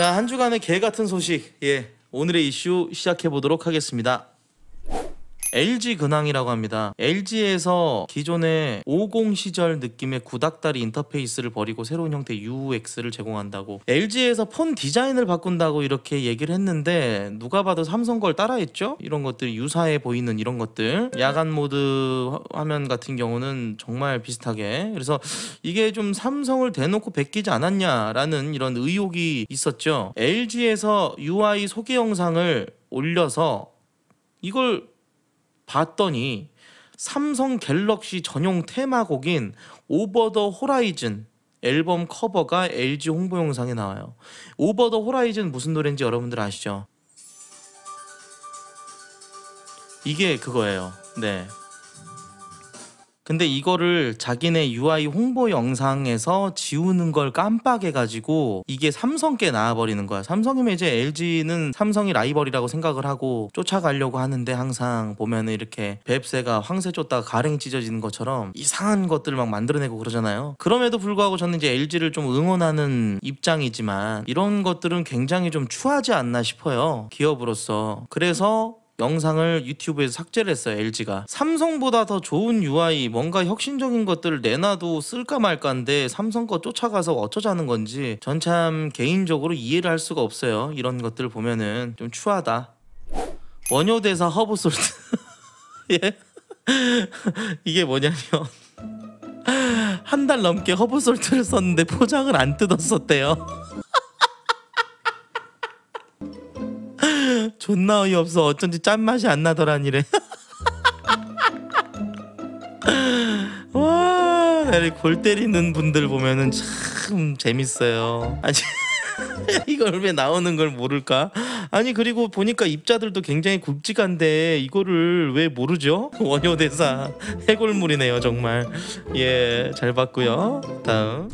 자, 한 주간의 개 같은 소식. 예. 오늘의 이슈 시작해 보도록 하겠습니다. LG 근황이라고 합니다. LG에서 기존의 50 시절 느낌의 구닥다리 인터페이스를 버리고 새로운 형태 UX를 제공한다고 LG에서 폰 디자인을 바꾼다고 이렇게 얘기를 했는데 누가 봐도 삼성 걸 따라했죠? 이런 것들 유사해 보이는 이런 것들 야간 모드 화면 같은 경우는 정말 비슷하게 그래서 이게 좀 삼성을 대놓고 베끼지 않았냐라는 이런 의혹이 있었죠. LG에서 UI 소개 영상을 올려서 이걸 봤더니 삼성 갤럭시 전용 테마곡인 오버 더 호라이즌 앨범 커버가 LG 홍보 영상에 나와요. 오버 더 호라이즌 무슨 노래인지 여러분들 아시죠? 이게 그거예요. 네. 근데 이거를 자기네 UI 홍보 영상에서 지우는 걸 깜빡해가지고 이게 삼성께 나와버리는 거야. 삼성이면 이제 LG는 삼성이 라이벌이라고 생각을 하고 쫓아가려고 하는데 항상 보면 이렇게 뱁새가 황새 쫓다가 가랭 이 찢어지는 것처럼 이상한 것들 막 만들어내고 그러잖아요. 그럼에도 불구하고 저는 이제 LG를 좀 응원하는 입장이지만 이런 것들은 굉장히 좀 추하지 않나 싶어요. 기업으로서. 그래서 영상을 유튜브에서 삭제를 했어요 LG가 삼성보다 더 좋은 UI 뭔가 혁신적인 것들을 내놔도 쓸까 말까인데 삼성 거 쫓아가서 어쩌자는 건지 전 참 개인적으로 이해를 할 수가 없어요 이런 것들 보면은 좀 추하다 원효대사 허브솔트 예? 이게 뭐냐면 한달 넘게 허브솔트를 썼는데 포장을 안 뜯었었대요 존나 어이없어 어쩐지 짠맛이 안 나더라니래 와 나를 골 때리는 분들 보면은 참 재밌어요 아니 이걸 왜 나오는 걸 모를까? 아니 그리고 보니까 입자들도 굉장히 굵직한데 이거를 왜 모르죠? 원효대사 해골물이네요 정말 예잘 봤고요 다음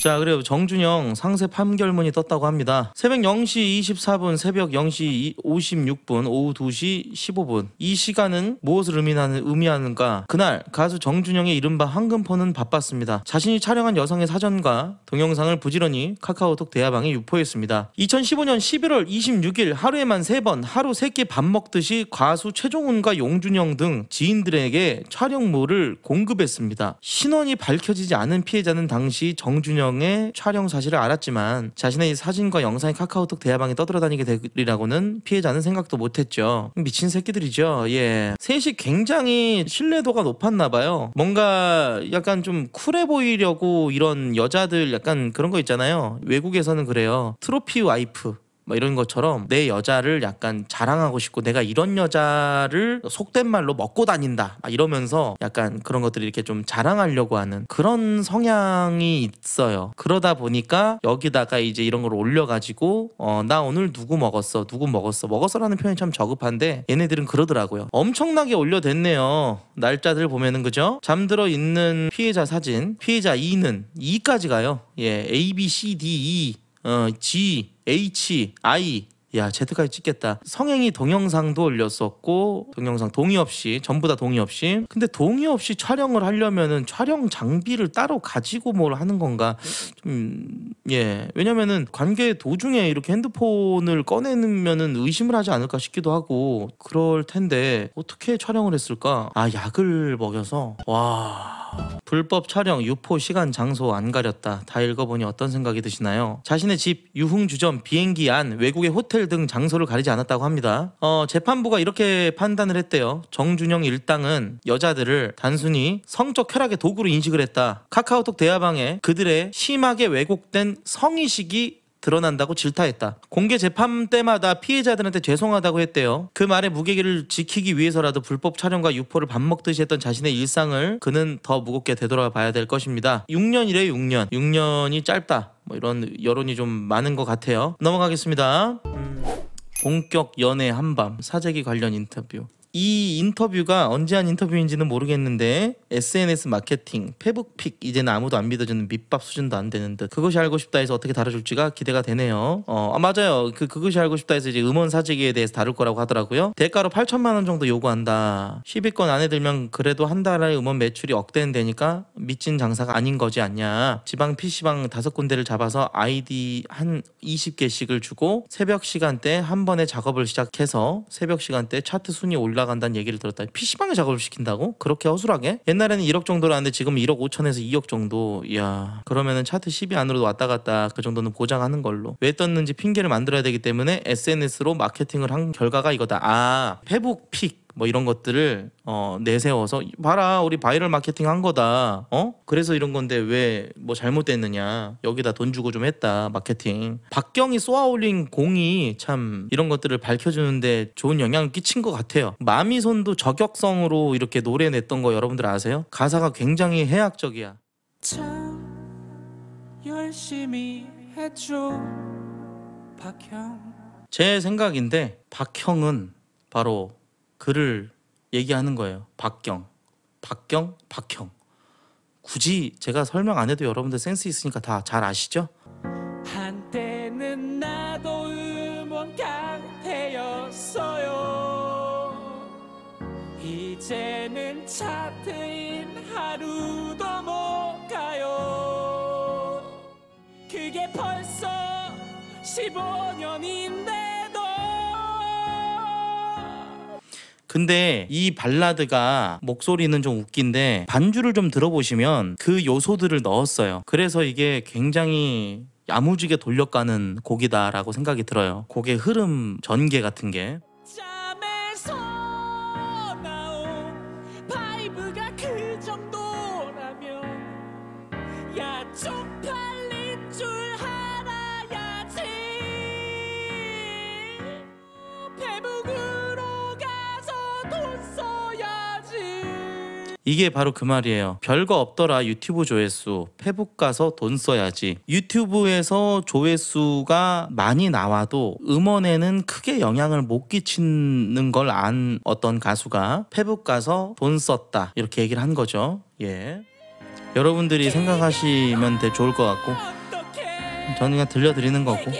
자 그리고 정준영 상세 판결문이 떴다고 합니다. 새벽 0시 24분, 새벽 0시 56분, 오후 2시 15분 이 시간은 무엇을 의미하는, 의미하는가? 그날 가수 정준영의 이른바 황금포는 바빴습니다. 자신이 촬영한 여성의 사전과 동영상을 부지런히 카카오톡 대화방에 유포했습니다. 2015년 11월 26일 하루에만 3번 하루 3끼 밥 먹듯이 가수 최종훈과 용준영 등 지인들에게 촬영물을 공급했습니다. 신원이 밝혀지지 않은 피해자는 당시 정준영 명의 촬영 사실을 알았지만 자신의 사진과 영상이 카카오톡 대화방에 떠돌아다니게 되리라고는 피해자는 생각도 못했죠. 미친 새끼들이죠. 예. 셋이 굉장히 신뢰도가 높았나 봐요. 뭔가 약간 좀 쿨해 보이려고 이런 여자들 약간 그런 거 있잖아요. 외국에서는 그래요. 트로피 와이프. 뭐 이런 것처럼 내 여자를 약간 자랑하고 싶고 내가 이런 여자를 속된 말로 먹고 다닌다 막 이러면서 약간 그런 것들을 이렇게 좀 자랑하려고 하는 그런 성향이 있어요. 그러다 보니까 여기다가 이제 이런 걸 올려가지고 어, 나 오늘 누구 먹었어 누구 먹었어 먹었어라는 표현이 참 저급한데 얘네들은 그러더라고요. 엄청나게 올려댔네요. 날짜들 보면은 그죠? 잠들어 있는 피해자 사진 피해자 2는 2까지 가요. 예 A B C D E 어, G, H, I 야 제트까지 찍겠다 성행이 동영상도 올렸었고 동영상 동의 없이 전부 다 동의 없이 근데 동의 없이 촬영을 하려면은 촬영 장비를 따로 가지고 뭘 하는 건가 좀 예 왜냐면은 관계 도중에 이렇게 핸드폰을 꺼내면은 의심을 하지 않을까 싶기도 하고 그럴 텐데 어떻게 촬영을 했을까 아 약을 먹여서 와 불법 촬영 유포 시간 장소 안 가렸다 다 읽어보니 어떤 생각이 드시나요 자신의 집 유흥주점 비행기 안 외국의 호텔 호텔 등 장소를 가리지 않았다고 합니다. 어, 재판부가 이렇게 판단을 했대요. 정준영 일당은 여자들을 단순히 성적 쾌락의 도구로 인식을 했다. 카카오톡 대화방에 그들의 심하게 왜곡된 성의식이 드러난다고 질타했다. 공개 재판 때마다 피해자들한테 죄송하다고 했대요. 그 말의 무게기를 지키기 위해서라도 불법 촬영과 유포를 밥 먹듯이 했던 자신의 일상을 그는 더 무겁게 되돌아 봐야 될 것입니다. 6년이래 6년. 6년이 짧다. 뭐 이런 여론이 좀 많은 것 같아요. 넘어가겠습니다. 음, 본격 연애 한밤 사재기 관련 인터뷰. 이 인터뷰가 언제 한 인터뷰인지는 모르겠는데 SNS 마케팅, 페북픽 이제는 아무도 안 믿어주는 밑밥 수준도 안 되는 듯 그것이 알고 싶다 해서 어떻게 다뤄줄지가 기대가 되네요. 어, 아 맞아요. 그 그것이 알고 싶다 해서 이제 음원 사재기에 대해서 다룰 거라고 하더라고요. 대가로 8천만 원 정도 요구한다. 10위권 안에 들면 그래도 한 달에 음원 매출이 억대는 되니까 미친 장사가 아닌 거지 않냐. 지방 PC방 다섯 군데를 잡아서 아이디 한 20개씩을 주고 새벽 시간대 한 번에 작업을 시작해서 새벽 시간대 차트 순위 올라 올라간다는 얘기를 들었다. PC방에 작업을 시킨다고? 그렇게 허술하게? 옛날에는 1억 정도라는데 지금 1억 5천에서 2억 정도. 이야. 그러면은 차트 10위 안으로 왔다 갔다 그 정도는 보장하는 걸로. 왜 떴는지 핑계를 만들어야 되기 때문에 SNS로 마케팅을 한 결과가 이거다. 아, 페북 픽. 뭐 이런 것들을 어, 내세워서 봐라 우리 바이럴 마케팅 한 거다 어 그래서 이런 건데 왜 뭐 잘못됐느냐 여기다 돈 주고 좀 했다 마케팅 박경이 쏘아올린 공이 참 이런 것들을 밝혀주는데 좋은 영향을 끼친 것 같아요 마미손도 저격성으로 이렇게 노래 냈던 거 여러분들 아세요 가사가 굉장히 해악적이야 참 열심히 해줘 박형 제 생각인데 박형은 바로 그를 얘기하는 거예요. 박경, 박경, 박형. 굳이 제가 설명 안 해도 여러분들 센스 있으니까 다 잘 아시죠? 한때는 나도 음원 강태였어요. 이제는 차트인 하루도 못 가요. 그게 벌써 15년이 근데 이 발라드가 목소리는 좀 웃긴데 반주를 좀 들어보시면 그 요소들을 넣었어요. 그래서 이게 굉장히 야무지게 돌려가는 곡이다라고 생각이 들어요. 곡의 흐름 전개 같은 게. 이게 바로 그 말이에요. 별거 없더라 유튜브 조회수. 페북 가서 돈 써야지. 유튜브에서 조회수가 많이 나와도 음원에는 크게 영향을 못 끼치는 걸 안 어떤 가수가 페북 가서 돈 썼다 이렇게 얘기를 한 거죠. 예. 여러분들이 생각하시면 되게 좋을 것 같고 저는 그냥 들려드리는 거고.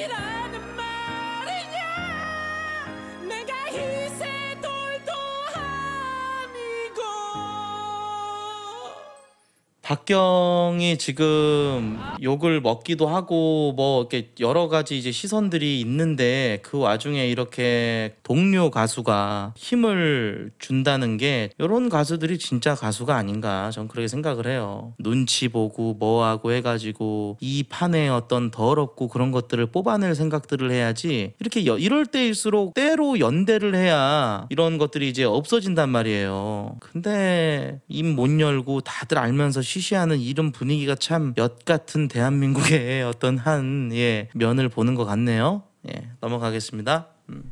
박경이 지금 욕을 먹기도 하고 뭐 이렇게 여러 가지 이제 시선들이 있는데 그 와중에 이렇게 동료 가수가 힘을 준다는 게 이런 가수들이 진짜 가수가 아닌가 전 그렇게 생각을 해요. 눈치 보고 뭐하고 해가지고 이 판에 어떤 더럽고 그런 것들을 뽑아낼 생각들을 해야지 이렇게 여, 이럴 때일수록 때로 연대를 해야 이런 것들이 이제 없어진단 말이에요. 근데 입 못 열고 다들 알면서 시 쉬쉬하는 이런 분위기가 참엿 같은 대한민국의 어떤 한 예, 면을 보는 것 같네요. 예, 넘어가겠습니다. 음.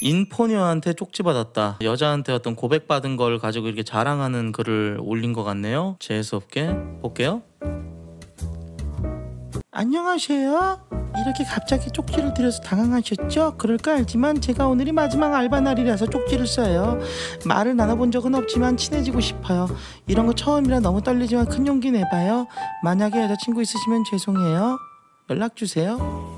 인포녀한테 쪽지 받았다. 여자한테 어떤 고백 받은 걸 가지고 이렇게 자랑하는 글을 올린 것 같네요. 재수없게 볼게요. 안녕하세요. 이렇게 갑자기 쪽지를 드려서 당황하셨죠? 그럴까 알지만 제가 오늘이 마지막 알바 날이라서 쪽지를 써요. 말을 나눠본 적은 없지만 친해지고 싶어요. 이런 거 처음이라 너무 떨리지만 큰 용기 내봐요. 만약에 여자친구 있으시면 죄송해요. 연락 주세요.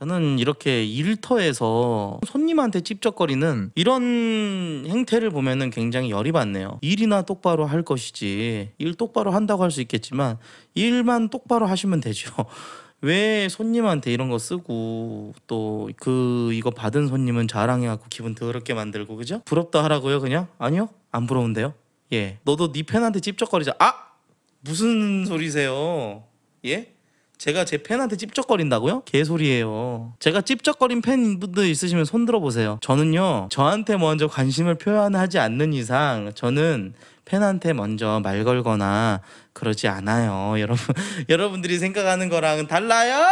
저는 이렇게 일터에서 손님한테 찝적거리는 이런 행태를 보면 굉장히 열이 받네요. 일이나 똑바로 할 것이지 일 똑바로 한다고 할 수 있겠지만 일만 똑바로 하시면 되죠. 왜 손님한테 이런 거 쓰고 또 그 이거 받은 손님은 자랑해갖고 기분 더럽게 만들고 그죠? 부럽다 하라고요 그냥? 아니요 안 부러운데요. 예 너도 네 팬한테 찝적거리자. 아 무슨 소리세요? 예? 제가 제 팬한테 찝쩍거린다고요? 개소리예요. 제가 찝쩍거린 팬분들 있으시면 손 들어보세요. 저는요, 저한테 먼저 관심을 표현하지 않는 이상 저는 팬한테 먼저 말 걸거나 그러지 않아요. 여러분, 여러분들이 생각하는 거랑은 달라요!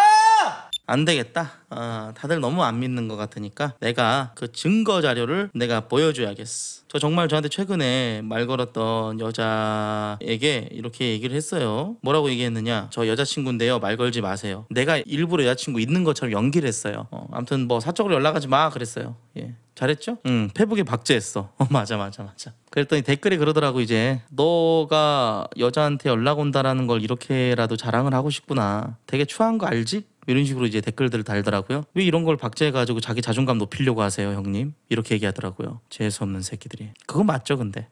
안 되겠다. 아, 다들 너무 안 믿는 것 같으니까 내가 그 증거 자료를 내가 보여줘야겠어. 저 정말 저한테 최근에 말 걸었던 여자에게 이렇게 얘기를 했어요. 뭐라고 얘기했느냐? 저 여자친구인데요. 말 걸지 마세요. 내가 일부러 여자친구 있는 것처럼 연기를 했어요. 어, 아무튼 뭐 사적으로 연락하지 마 그랬어요. 예. 잘했죠? 응, 페북에 박제했어. 어, 맞아, 맞아, 맞아. 그랬더니 댓글이 그러더라고, 이제. 너가 여자한테 연락 온다라는 걸 이렇게라도 자랑을 하고 싶구나. 되게 추한 거 알지? 이런 식으로 이제 댓글들을 달더라고요. 왜 이런 걸 박제해가지고 자기 자존감 높이려고 하세요, 형님? 이렇게 얘기하더라고요. 재수 없는 새끼들이. 그거 맞죠, 근데.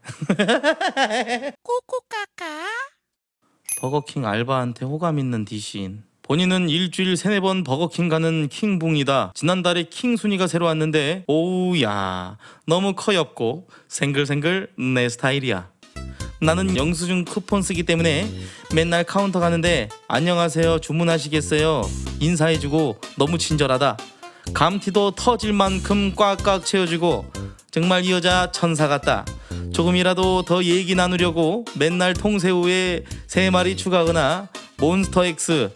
코코카카. 버거킹 알바한테 호감 있는 디시인. 본인은 일주일 세네 번 버거킹 가는 킹붕이다. 지난달에 킹 순위가 새로 왔는데 오우야 너무 커엽고 생글생글 내 스타일이야. 나는 음. 영수증 쿠폰 쓰기 때문에 맨날 카운터 가는데 안녕하세요 주문하시겠어요 인사해주고 너무 친절하다 감티도 터질 만큼 꽉꽉 채워주고 정말 이 여자 천사 같다 조금이라도 더 얘기 나누려고 맨날 통새우에 세 마리 추가하거나 몬스터엑스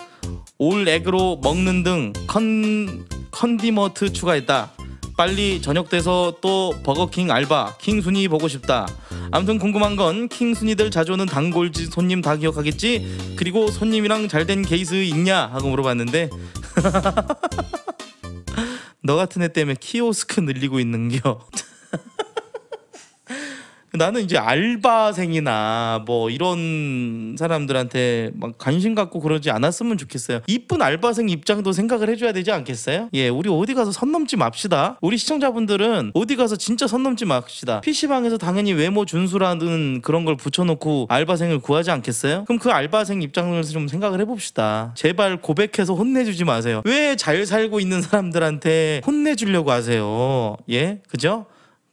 올액으로 먹는 등 컨, 컨디머트 추가했다 빨리 저녁 돼서 또 버거킹 알바 킹 순이 보고 싶다. 아무튼 궁금한 건킹 순이들 자주 오는 단골지 손님 다 기억하겠지? 그리고 손님이랑 잘된 케이스 있냐 하고 물어봤는데 너 같은 애 때문에 키오스크 늘리고 있는겨. 나는 이제 알바생이나 뭐 이런 사람들한테 막 관심 갖고 그러지 않았으면 좋겠어요. 이쁜 알바생 입장도 생각을 해줘야 되지 않겠어요? 예, 우리 어디 가서 선 넘지 맙시다. 우리 시청자분들은 어디 가서 진짜 선 넘지 맙시다. PC방에서 당연히 외모 준수라는 그런 걸 붙여놓고 알바생을 구하지 않겠어요? 그럼 그 알바생 입장서좀 생각을 해봅시다. 제발 고백해서 혼내주지 마세요. 왜 잘 살고 있는 사람들한테 혼내주려고 하세요? 예? 그죠?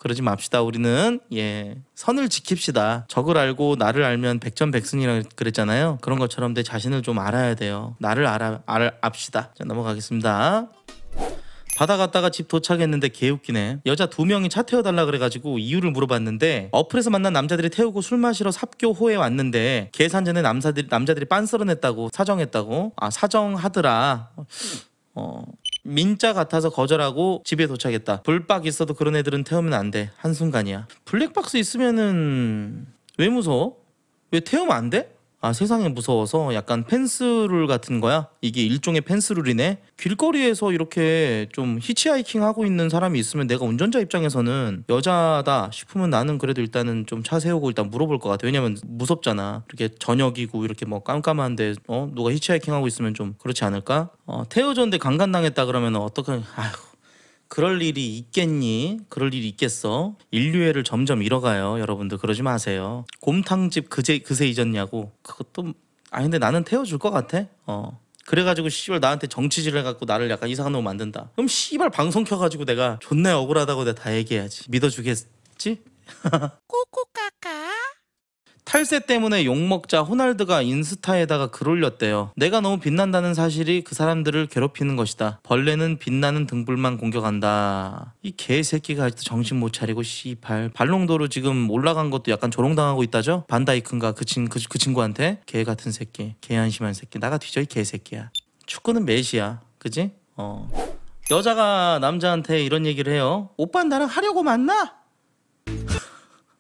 그러지 맙시다. 우리는 예 선을 지킵시다. 적을 알고 나를 알면 백전백승이라 그랬잖아요. 그런 것처럼 내 자신을 좀 알아야 돼요. 나를 알아 알 압시다. 자 넘어가겠습니다. 바다 갔다가 집 도착했는데 개웃기네. 여자 두 명이 차 태워달라 그래가지고 이유를 물어봤는데 어플에서 만난 남자들이 태우고 술 마시러 삽교호에 왔는데 계산 전에 남자들이 남자들이 빤 썰어냈다고 사정했다고 아 사정하더라. 어 민자 같아서 거절하고 집에 도착했다. 불박 있어도 그런 애들은 태우면 안 돼. 한순간이야. 블랙박스 있으면은 왜 무서워? 왜 태우면 안 돼? 아 세상에 무서워서 약간 펜스룰 같은 거야? 이게 일종의 펜스룰이네? 길거리에서 이렇게 좀 히치하이킹 하고 있는 사람이 있으면 내가 운전자 입장에서는 여자다 싶으면 나는 그래도 일단은 좀 차 세우고 일단 물어볼 것 같아 왜냐면 무섭잖아 이렇게 저녁이고 이렇게 뭐 깜깜한데 어 누가 히치하이킹 하고 있으면 좀 그렇지 않을까? 어 태워줬는데 강간당했다 그러면 어떡하 아휴 그럴 일이 있겠니? 그럴 일이 있겠어? 인류애를 점점 잃어가요. 여러분들 그러지 마세요. 곰탕집 그제 그새 잊었냐고. 그것도 아 근데 나는 태워줄 것 같아. 어. 그래가지고 씨발 나한테 정치질을 갖고 나를 약간 이상한 놈 만든다. 그럼 씨발 방송 켜가지고 내가 존나 억울하다고 내가 다 얘기해야지. 믿어주겠지? 코코카 탈세 때문에 욕먹자 호날드가 인스타에다가 글 올렸대요. 내가 너무 빛난다는 사실이 그 사람들을 괴롭히는 것이다. 벌레는 빛나는 등불만 공격한다. 이 개새끼가 아직도 정신 못 차리고 씨발 발롱도로 지금 올라간 것도 약간 조롱당하고 있다죠? 반다이큰가 그, 친, 그, 그 친구한테 개 같은 새끼 개안심한 새끼 나가 뒤져 이 개새끼야. 축구는 메시야 그지? 어. 여자가 남자한테 이런 얘기를 해요. 오빠 는 나랑 하려고 만나?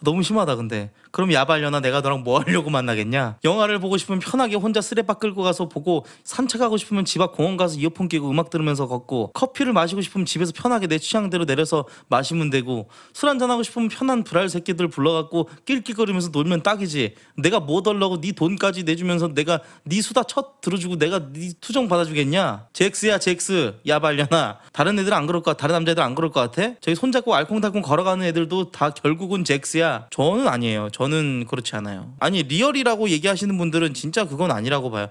너무 심하다 근데 그럼 야발려나 내가 너랑 뭐 하려고 만나겠냐? 영화를 보고 싶으면 편하게 혼자 쓰레빠 끌고 가서 보고 산책하고 싶으면 집 앞 공원 가서 이어폰 끼고 음악 들으면서 걷고 커피를 마시고 싶으면 집에서 편하게 내 취향대로 내려서 마시면 되고 술 한잔하고 싶으면 편한 브랄 새끼들 불러갖고 낄낄거리면서 놀면 딱이지 내가 뭐 덜라고 네 돈까지 내주면서 내가 네 수다 첫 들어주고 내가 네 투정 받아주겠냐? 잭스야 잭스 야발려나 다른 애들 안 그럴 거 같아 다른 남자애들 안 그럴 거 같아? 저희 손잡고 알콩달콩 걸어가는 애들도 다 결국은 잭스야 저는 아니에요 저 저는 그렇지 않아요. 아니 리얼이라고 얘기하시는 분들은 진짜 그건 아니라고 봐요.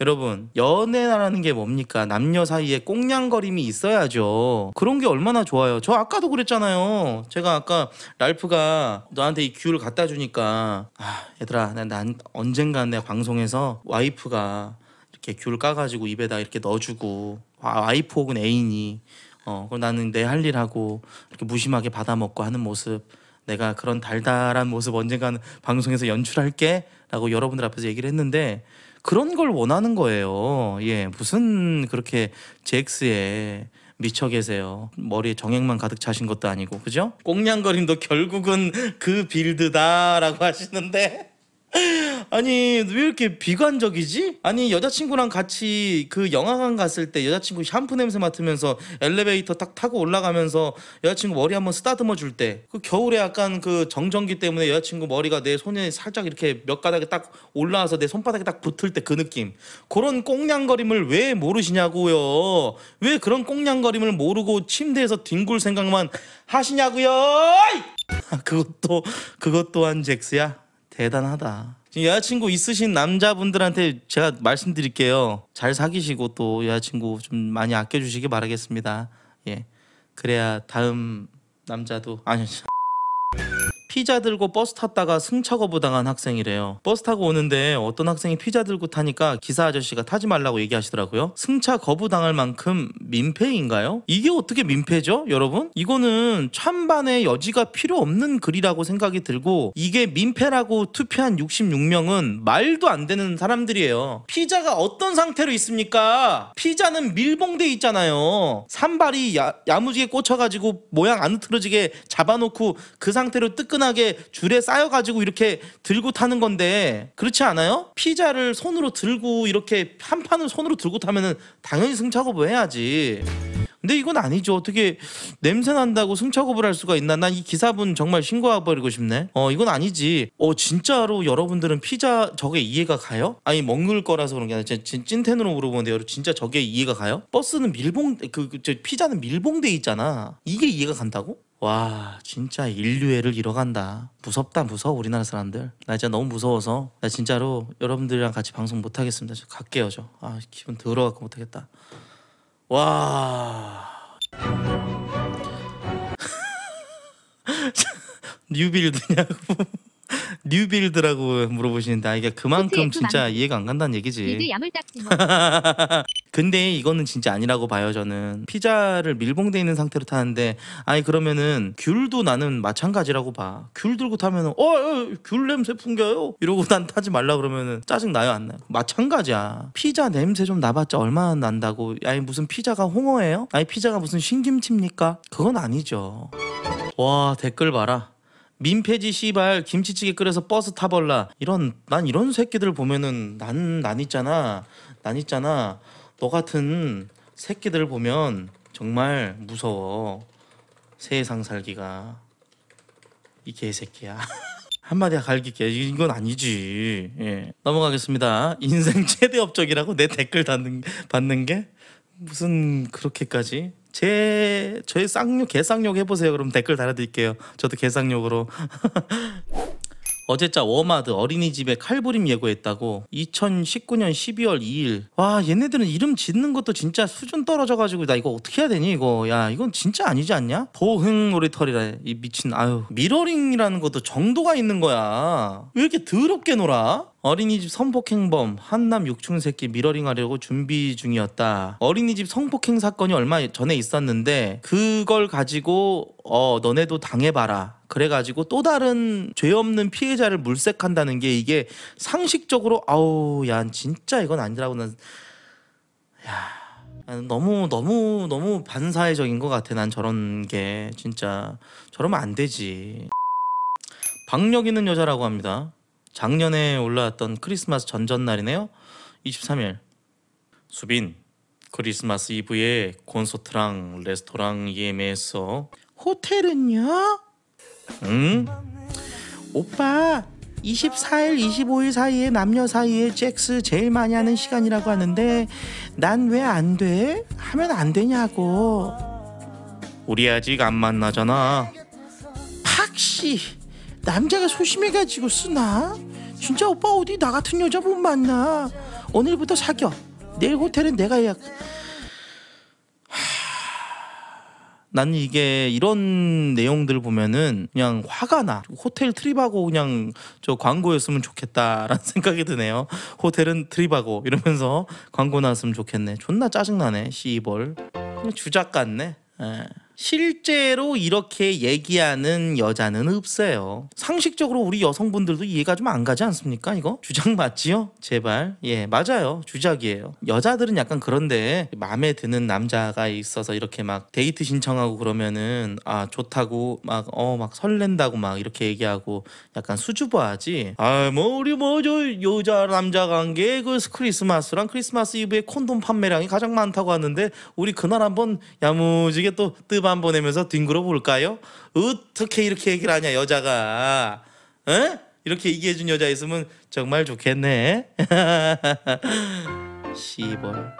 여러분 연애라는 게 뭡니까 남녀 사이에 꽁냥거림이 있어야죠 그런 게 얼마나 좋아요 저 아까도 그랬잖아요 제가 아까 랄프가 너한테 이 귤을 갖다 주니까 아 얘들아 난, 난 언젠가 내 방송에서 와이프가 이렇게 귤 까가지고 입에다 이렇게 넣어주고 아, 와, 이프 혹은 애인이 어 그럼 나는 내 할일 하고 이렇게 무심하게 받아먹고 하는 모습 내가 그런 달달한 모습 언젠가는 방송에서 연출할게라고 여러분들 앞에서 얘기를 했는데 그런 걸 원하는 거예요. 예, 무슨 그렇게 GX에 미쳐 계세요. 머리에 정액만 가득 차신 것도 아니고, 그죠? 꽁냥거림도 결국은 그 빌드다라고 하시는데. 아니 왜 이렇게 비관적이지? 아니 여자친구랑 같이 그 영화관 갔을 때 여자친구 샴푸 냄새 맡으면서 엘리베이터 딱 타고 올라가면서 여자친구 머리 한번 쓰다듬어 줄 때 그 겨울에 약간 그 정전기 때문에 여자친구 머리가 내 손에 살짝 이렇게 몇 가닥에 딱 올라와서 내 손바닥에 딱 붙을 때 그 느낌 그런 꽁냥거림을 왜 모르시냐고요 왜 그런 꽁냥거림을 모르고 침대에서 뒹굴 생각만 하시냐고요 그것도 그것 또한 잭스야 대단하다. 지금 여자친구 있으신 남자분들한테 제가 말씀드릴게요. 잘 사귀시고 또 여자친구 좀 많이 아껴주시기 바라겠습니다. 예. 그래야 다음 남자도 아니 피자 들고 버스 탔다가 승차거부 당한 학생이래요. 버스 타고 오는데 어떤 학생이 피자 들고 타니까 기사 아저씨가 타지 말라고 얘기하시더라고요. 승차 거부 당할 만큼 민폐인가요? 이게 어떻게 민폐죠, 여러분? 이거는 찬반의 여지가 필요 없는 글이라고 생각이 들고 이게 민폐라고 투표한 66명은 말도 안 되는 사람들이에요. 피자가 어떤 상태로 있습니까? 피자는 밀봉돼 있잖아요. 산발이 야, 야무지게 꽂혀가지고 모양 안 흐트러지게 잡아놓고 그 상태로 뜨끈 끈끈하게 줄에 쌓여가지고 이렇게 들고 타는 건데 그렇지 않아요? 피자를 손으로 들고 이렇게 한 판을 손으로 들고 타면은 당연히 승차거부 해야지. 근데 이건 아니죠. 어떻게 냄새 난다고 승차거부를 할 수가 있나? 난 이 기사분 정말 신고해버리고 싶네. 어, 이건 아니지. 어, 진짜로 여러분들은 피자 저게 이해가 가요? 아니, 먹을 거라서 그런 게 아니라 진, 찐텐으로 물어보는데 여러분 진짜 저게 이해가 가요? 버스는 밀봉, 그, 그 피자는 밀봉돼 있잖아. 이게 이해가 간다고? 와 진짜 인류애를 잃어간다 무섭다 무서워 우리나라 사람들 나 진짜 너무 무서워서 나 진짜로 여러분들이랑 같이 방송 못하겠습니다 저 갈게요 저아 기분 더러워갖고 못하겠다 와 뉴빌드냐고 뉴빌드라고 물어보시는데 아, 이게 그만큼 그 진짜 이해가 안 간다는 얘기지. 근데 이거는 진짜 아니라고 봐요 저는 피자를 밀봉돼 있는 상태로 타는데 아니 그러면은 귤도 나는 마찬가지라고 봐. 귤 들고 타면은 어귤 어, 냄새 풍겨요 이러고 난 타지 말라 그러면은 짜증 나요 안 나요? 마찬가지야. 피자 냄새 좀 나봤자 얼마나 난다고. 아니 무슨 피자가 홍어예요? 아니 피자가 무슨 신김치입니까? 그건 아니죠. 와 댓글 봐라. 민폐지 씨발 김치찌개 끓여서 버스 타벌라 이런 난 이런 새끼들 보면은 난난 난 있잖아 난 있잖아 너 같은 새끼들 보면 정말 무서워 세상 살기가 이 개새끼야 한마디 갈기게 이건 아니지 예. 넘어가겠습니다 인생 최대 업적이라고 내 댓글 받는, 받는 게 무슨 그렇게까지 제 저의 쌍욕 개쌍욕 해보세요. 그럼 댓글 달아드릴게요. 저도 개쌍욕으로. 어제자 워마드 어린이집에 칼부림 예고했다고 2019년 12월 2일 와 얘네들은 이름 짓는 것도 진짜 수준 떨어져가지고 나 이거 어떻게 해야 되니 이거 야 이건 진짜 아니지 않냐 보흥 놀이터리라 이 미친 아유 미러링이라는 것도 정도가 있는 거야 왜 이렇게 더럽게 놀아 어린이집 성폭행범 한남 육충새끼 미러링하려고 준비 중이었다. 어린이집 성폭행 사건이 얼마 전에 있었는데 그걸 가지고 어 너네도 당해봐라. 그래가지고 또 다른 죄 없는 피해자를 물색한다는 게 이게 상식적으로 아우 야 진짜 이건 아니라고 난 야. 너무 너무 너무 반사회적인 것 같아 난 저런 게 진짜 저러면 안 되지 박력 있는 여자라고 합니다 작년에 올라왔던 크리스마스 전전날이네요. 23일. 수빈, 크리스마스 이브에 콘서트랑 레스토랑 예매했어. 호텔은요? 응? 오빠, 24일, 25일 사이에 남녀 사이에 잭스 제일 많이 하는 시간이라고 하는데 난 왜 안 돼? 하면 안 되냐고. 우리 아직 안 만나잖아. 팍시 남자가 소심해가지고 쓰나? 진짜 오빠 어디 나 같은 여자 못 만나. 오늘부터 사겨. 내일 호텔은 내가 예약. 나는 이게 이런 내용들 보면은 그냥 화가 나 호텔 트립하고 그냥 저 광고였으면 좋겠다라는 생각이 드네요 호텔은 트립하고 이러면서 광고 나왔으면 좋겠네 존나 짜증나네 씨벌 주작 같네 에. 예. 실제로 이렇게 얘기하는 여자는 없어요. 상식적으로 우리 여성분들도 이해가 좀 안 가지 않습니까? 이거 주작 맞지요? 제발. 예, 맞아요. 주작이에요. 여자들은 약간 그런데 마음에 드는 남자가 있어서 이렇게 막 데이트 신청하고 그러면은 아 좋다고 막 어막 어, 설렌다고 막 이렇게 얘기하고 약간 수줍어하지. 아 뭐 우리 뭐 저 여자 남자 관계 그 크리스마스랑 크리스마스 이브에 콘돔 판매량이 가장 많다고 하는데 우리 그날 한번 야무지게 또 뜨바 한번 보내면서 뒹굴어 볼까요? 어떻게 이렇게 얘기를 하냐 여자가 에? 어? 이렇게 얘기해준 여자 있으면 정말 좋겠네 시벌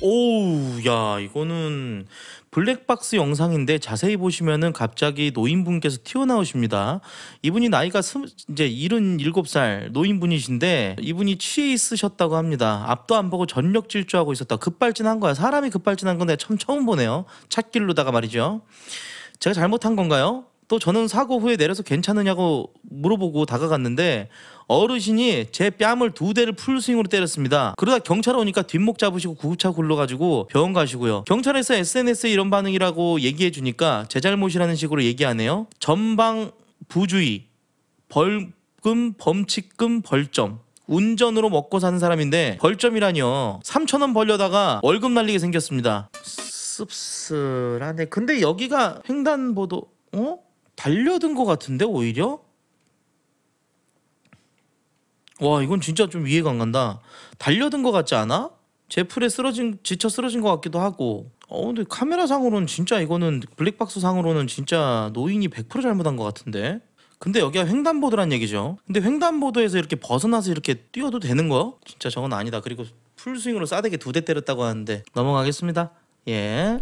오우 야 이거는 블랙박스 영상인데 자세히 보시면은 갑자기 노인분께서 튀어나오십니다. 이분이 나이가 스, 이제 77살 노인분이신데 이분이 취해 있으셨다고 합니다. 앞도 안 보고 전력 질주하고 있었다. 급발진한 거야. 사람이 급발진한 건데 참 처음 보네요. 찻길로다가 말이죠. 제가 잘못한 건가요? 또 저는 사고 후에 내려서 괜찮으냐고 물어보고 다가갔는데 어르신이 제 뺨을 두 대를 풀스윙으로 때렸습니다. 그러다 경찰 오니까 뒷목 잡으시고 구급차 굴러가지고 병원 가시고요. 경찰에서 SNS에 이런 반응이라고 얘기해 주니까 제 잘못이라는 식으로 얘기하네요. 전방 부주의, 벌금, 범칙금, 벌점. 운전으로 먹고 사는 사람인데 벌점이라뇨. 3천원 벌려다가 월급 날리게 생겼습니다. 씁쓸하네. 근데 여기가 횡단보도 어? 달려든 것 같은데 오히려 와 이건 진짜 좀 이해가 안 간다 달려든 것 같지 않아? 제풀에 쓰러진 지쳐 쓰러진 것 같기도 하고 어 근데 카메라 상으로는 진짜 이거는 블랙박스 상으로는 진짜 노인이 100% 잘못한 것 같은데 근데 여기가 횡단보도란 얘기죠 근데 횡단보도에서 이렇게 벗어나서 이렇게 뛰어도 되는 거? 진짜 저건 아니다 그리고 풀스윙으로 싸대기 두대 때렸다고 하는데 넘어가겠습니다 예.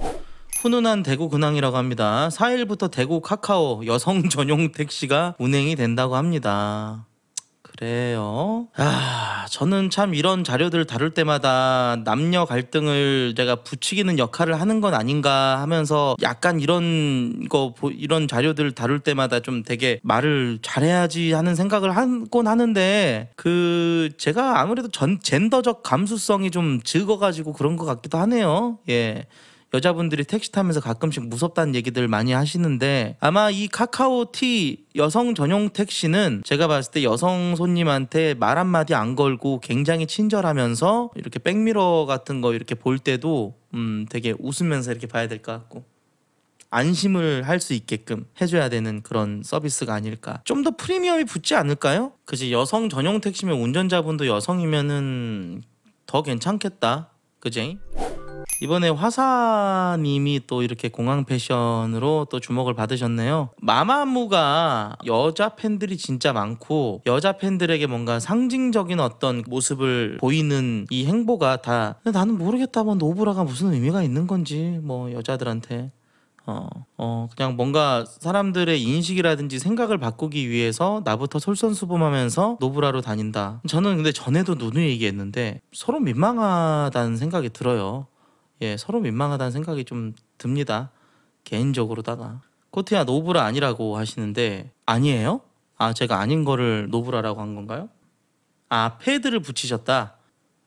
훈훈한 대구 근황이라고 합니다. 4일부터 대구 카카오 여성 전용 택시가 운행이 된다고 합니다. 그래요. 아, 저는 참 이런 자료들 다룰 때마다 남녀 갈등을 제가 부추기는 역할을 하는 건 아닌가 하면서 약간 이런 거 이런 자료들 다룰 때마다 좀 되게 말을 잘해야지 하는 생각을 하곤 하는데 그 제가 아무래도 전 젠더적 감수성이 좀 적어가지고 그런 것 같기도 하네요. 예. 여자분들이 택시 타면서 가끔씩 무섭다는 얘기들 많이 하시는데 아마 이 카카오 티 여성 전용 택시는 제가 봤을 때 여성 손님한테 말 한마디 안 걸고 굉장히 친절하면서 이렇게 백미러 같은 거 이렇게 볼 때도 음 되게 웃으면서 이렇게 봐야 될 것 같고 안심을 할 수 있게끔 해줘야 되는 그런 서비스가 아닐까. 좀 더 프리미엄이 붙지 않을까요? 그지 여성 전용 택시면 운전자분도 여성이면은 더 괜찮겠다. 그지? 이번에 화사님이 또 이렇게 공항 패션으로 또 주목을 받으셨네요. 마마무가 여자 팬들이 진짜 많고 여자 팬들에게 뭔가 상징적인 어떤 모습을 보이는 이 행보가 다 나는 모르겠다. 뭐 노브라가 무슨 의미가 있는 건지 뭐 여자들한테 어, 어, 그냥 뭔가 사람들의 인식이라든지 생각을 바꾸기 위해서 나부터 솔선수범하면서 노브라로 다닌다. 저는 근데 전에도 누누이 얘기했는데 서로 민망하다는 생각이 들어요. 예, 서로 민망하다는 생각이 좀 듭니다. 개인적으로다가. 코트야 노브라 아니라고 하시는데 아니에요? 아 제가 아닌 거를 노브라라고 한 건가요? 아 패드를 붙이셨다.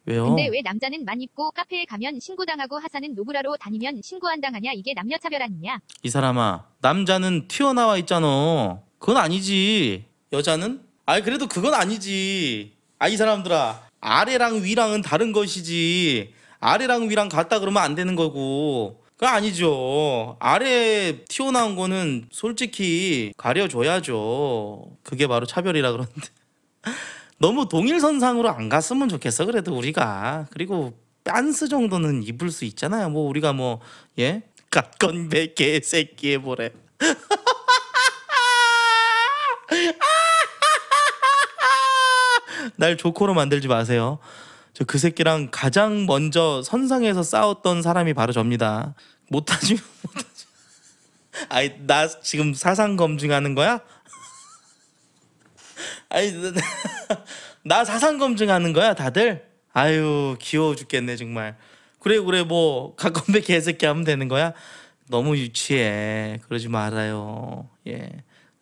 왜요? 근데 왜 남자는 만 입고 카페에 가면 신고당하고 하사는 노브라로 다니면 신고 안 당하냐 이게 남녀 차별 아니냐? 이 사람아 남자는 튀어나와 있잖아. 그건 아니지. 여자는? 아니 그래도 그건 아니지. 아 이 사람들아 아래랑 위랑은 다른 것이지. 아래랑 위랑 같다 그러면 안 되는 거고 그 아니죠. 아래 튀어나온 거는 솔직히 가려줘야죠. 그게 바로 차별이라 그러는데. 너무 동일선상으로 안 갔으면 좋겠어. 그래도 우리가. 그리고 빤스 정도는 입을 수 있잖아요. 뭐 우리가 뭐 예? 갓건배 개새끼에 뭐래. 날 조커로 만들지 마세요. 저그 새끼랑 가장 먼저 선상에서 싸웠던 사람이 바로 접니다. 못하지 못하지. 아이 나 지금 사상 검증하는 거야? 아니 나 사상 검증하는 거야 다들? 아유 귀여워 죽겠네 정말. 그래 그래 뭐 가끔배 개새끼 하면 되는 거야? 너무 유치해. 그러지 말아요. 예.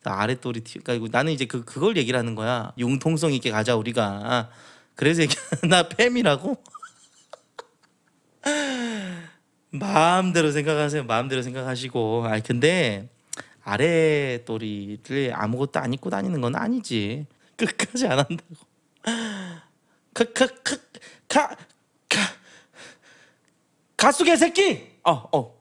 아랫돌이 튀. 그 나는 이제 그 그걸 얘기를 하는 거야. 융통성 있게 가자 우리가. 그래서 얘기나 팸이라고? 마음대로 생각하세요. 마음대로 생각하시고. 아니 근데 아래 또이를 아무것도 안 입고 다니는 건 아니지. 끝까지 안 한다고. 카카카카 카. 가수개 새끼. 어, 어.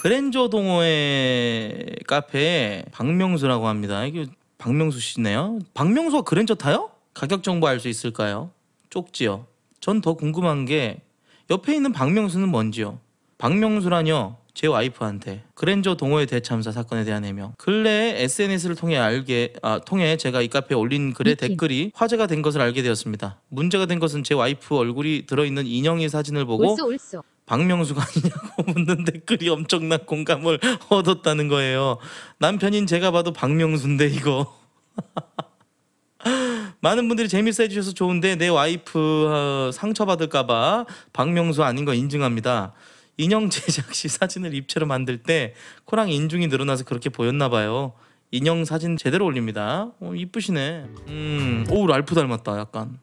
그랜저 동호회 카페에 박명수라고 합니다. 이게 박명수 씨네요. 박명수가 그랜저 타요? 가격 정보 알 수 있을까요? 쪽지요. 전 더 궁금한 게 옆에 있는 박명수는 뭔지요. 박명수라뇨. 제 와이프한테 그랜저 동호회 대참사 사건에 대한 해명. 근래 SNS를 통해 알게 아, 통해 제가 이 카페에 올린 글의 미팅. 댓글이 화제가 된 것을 알게 되었습니다. 문제가 된 것은 제 와이프 얼굴이 들어있는 인형의 사진을 보고 올쏘, 올쏘. 박명수가 아니냐고 묻는 댓글이 엄청난 공감을 얻었다는 거예요. 남편인 제가 봐도 박명수인데 이거. 많은 분들이 재밌어 해주셔서 좋은데 내 와이프 어, 상처받을까봐 박명수 아닌 거 인증합니다. 인형 제작 시 사진을 입체로 만들 때 코랑 인중이 늘어나서 그렇게 보였나 봐요. 인형 사진 제대로 올립니다. 어, 이쁘시네. 음, 오 랄프 닮았다 약간.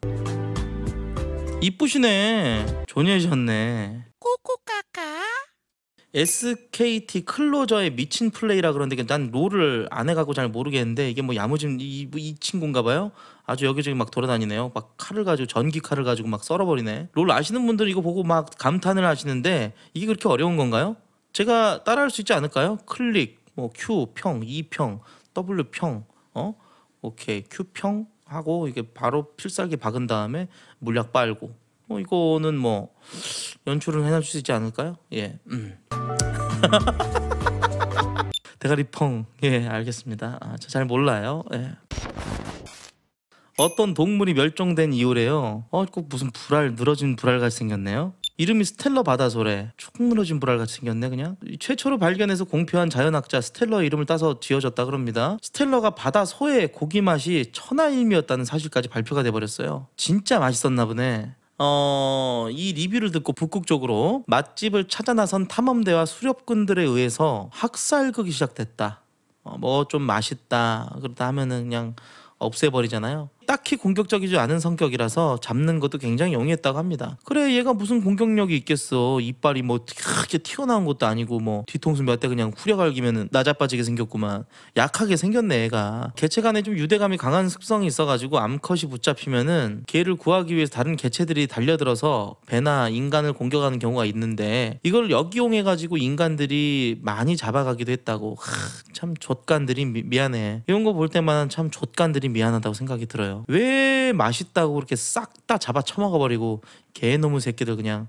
이쁘시네. 존예셨네. 코코까. SKT 클로저의 미친 플레이라 그러는데난 롤을 안해가고잘 모르겠는데 이게 뭐 야무진 이, 뭐 이 친구인가 봐요. 아주 여기저기 막 돌아다니네요. 막 칼을 가지고 전기 칼을 가지고 막 썰어버리네. 롤 아시는 분들 이거 보고 막 감탄을 하시는데 이게 그렇게 어려운 건가요? 제가 따라할 수 있지 않을까요? 클릭, 뭐 Q 평, E 평, W 평, 어, 오케이 Q 평 하고 이게 바로 필살기 박은 다음에 물약 빨고 어, 이거는 뭐 연출은 해놔줄 수 있지 않을까요? 예. 음. 대가리 펑. 예, 알겠습니다. 아, 저잘 몰라요. 예. 어떤 동물이 멸종된 이후래요. 어, 꼭 무슨 불알 늘어진 불알같이 생겼네요. 이름이 스텔러 바다소래. 쭉 늘어진 불알같이 생겼네 그냥. 최초로 발견해서 공표한 자연학자 스텔러 이름을 따서 지어졌다 그럽니다. 스텔러가 바다소의 고기 맛이 천하일미였다는 사실까지 발표가 돼버렸어요. 진짜 맛있었나 보네. 어, 이 리뷰를 듣고 북극적으로 맛집을 찾아 나선 탐험대와 수렵꾼들에 의해서 학살극이 시작됐다. 어, 뭐좀 맛있다. 그렇다 하면은 그냥 없애버리잖아요. 딱히 공격적이지 않은 성격이라서 잡는 것도 굉장히 용이했다고 합니다. 그래 얘가 무슨 공격력이 있겠어. 이빨이 뭐 크게 튀어나온 것도 아니고 뭐 뒤통수 몇 대 그냥 후려갈기면 나자빠지게 생겼구만. 약하게 생겼네 얘가. 개체 간에 좀 유대감이 강한 습성이 있어가지고 암컷이 붙잡히면은 개를 구하기 위해서 다른 개체들이 달려들어서 배나 인간을 공격하는 경우가 있는데 이걸 역이용해가지고 인간들이 많이 잡아가기도 했다고. 하, 참 족간들이 미, 미안해. 이런 거 볼 때마다 참 족간들이 미안하다고 생각이 들어요. 왜 맛있다고 그렇게 싹 다 잡아 처먹어버리고 개놈의 새끼들 그냥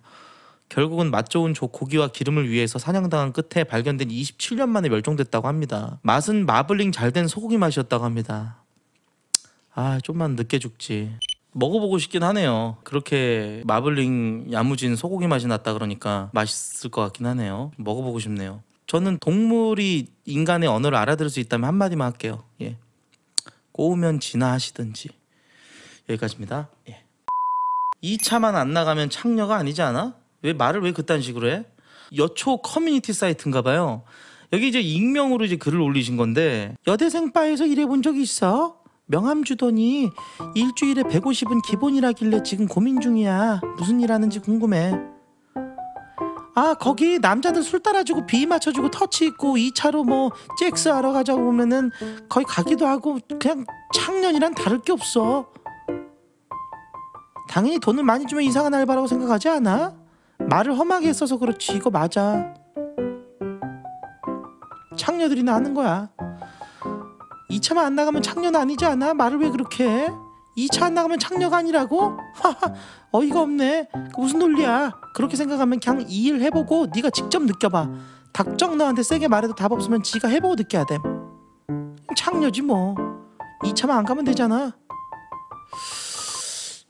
결국은 맛 좋은 조 고기와 기름을 위해서 사냥당한 끝에 발견된 27년 만에 멸종됐다고 합니다. 맛은 마블링 잘 된 소고기 맛이었다고 합니다. 아 좀만 늦게 죽지. 먹어보고 싶긴 하네요. 그렇게 마블링 야무진 소고기 맛이 났다 그러니까 맛있을 것 같긴 하네요. 먹어보고 싶네요. 저는 동물이 인간의 언어를 알아들을 수 있다면 한마디만 할게요. 예. 꼬우면 진화하시든지. 여기까지입니다. 예. 이 차만 안 나가면 창녀가 아니지 않아? 왜 말을 왜 그딴 식으로 해? 여초 커뮤니티 사이트인가 봐요. 여기 이제 익명으로 이제 글을 올리신 건데 여대생 바에서 일해본 적 있어? 명함 주더니 일주일에 150은 기본이라길래 지금 고민 중이야. 무슨 일 하는지 궁금해. 아 거기 남자들 술 따라주고 비 맞춰주고 터치 있고 2차로 뭐 잭스 하러 가자고 보면은 거의 가기도 하고 그냥 창년이란 다를 게 없어. 당연히 돈을 많이 주면 이상한 알바라고 생각하지 않아? 말을 험하게 했어서 그렇지 이거 맞아 창녀들이 나는 거야 이차만 안 나가면 창녀는 아니지 않아? 말을 왜 그렇게 해? 2차 안 나가면 창녀가 아니라고? 하하 어이가 없네 무슨 논리야 그렇게 생각하면 그냥 이 일 해보고 네가 직접 느껴봐 닥정 너한테 세게 말해도 답 없으면 지가 해보고 느껴야 됨 창녀지 뭐 2차만 안 가면 되잖아